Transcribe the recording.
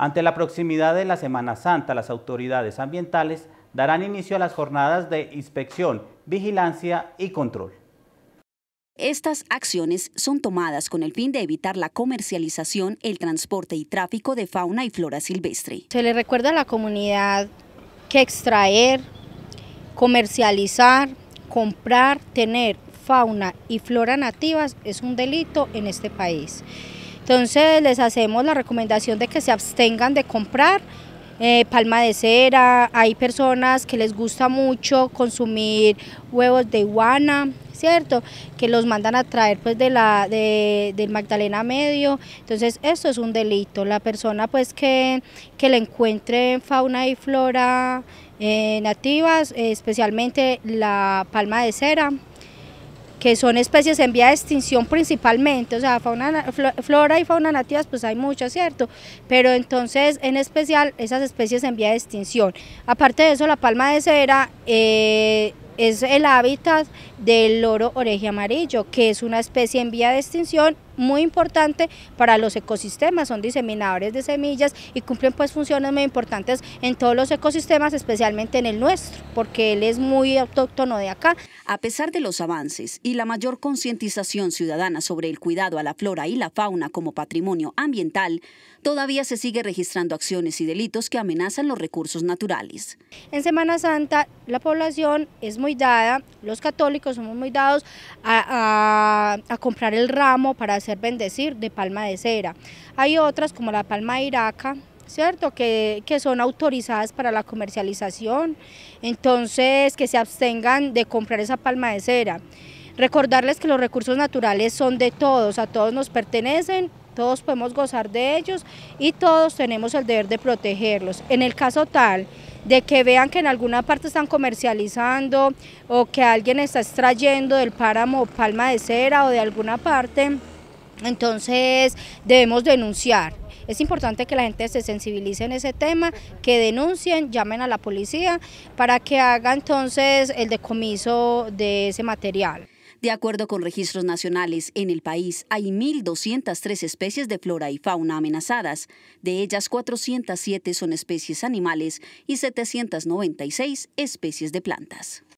Ante la proximidad de la Semana Santa, las autoridades ambientales darán inicio a las jornadas de inspección, vigilancia y control. Estas acciones son tomadas con el fin de evitar la comercialización, el transporte y tráfico de fauna y flora silvestre. Se le recuerda a la comunidad que extraer, comercializar, comprar, tener fauna y flora nativas es un delito en este país. Entonces les hacemos la recomendación de que se abstengan de comprar eh, palma de cera, hay personas que les gusta mucho consumir huevos de iguana, ¿cierto? Que los mandan a traer pues de la, de, del Magdalena Medio, entonces esto es un delito, la persona pues que, le encuentre fauna y flora eh, nativas, eh, especialmente la palma de cera, que son especies en vía de extinción principalmente, o sea, fauna, flora y fauna nativas pues hay muchas, ¿cierto? Pero entonces en especial esas especies en vía de extinción. Aparte de eso, la palma de cera eh, es el hábitat del loro oreje amarillo, que es una especie en vía de extinción muy importante para los ecosistemas, son diseminadores de semillas y cumplen pues funciones muy importantes en todos los ecosistemas, especialmente en el nuestro, porque él es muy autóctono de acá. A pesar de los avances y la mayor concientización ciudadana sobre el cuidado a la flora y la fauna como patrimonio ambiental, todavía se sigue registrando acciones y delitos que amenazan los recursos naturales. En Semana Santa la población es muy dada, los católicos somos muy dados a, a comprar el ramo para hacer bendecir de palma de cera. Hay otras como la palma iraca, ¿cierto? Que, que, son autorizadas para la comercialización, entonces que se abstengan de comprar esa palma de cera. Recordarles que los recursos naturales son de todos, a todos nos pertenecen, todos podemos gozar de ellos y todos tenemos el deber de protegerlos. En el caso tal de que vean que en alguna parte están comercializando o que alguien está extrayendo del páramo palma de cera o de alguna parte, entonces debemos denunciar. Es importante que la gente se sensibilice en ese tema, que denuncien, llamen a la policía para que haga entonces el decomiso de ese material. De acuerdo con registros nacionales, en el país hay 1.203 especies de flora y fauna amenazadas. De ellas, 407 son especies animales y 796 especies de plantas.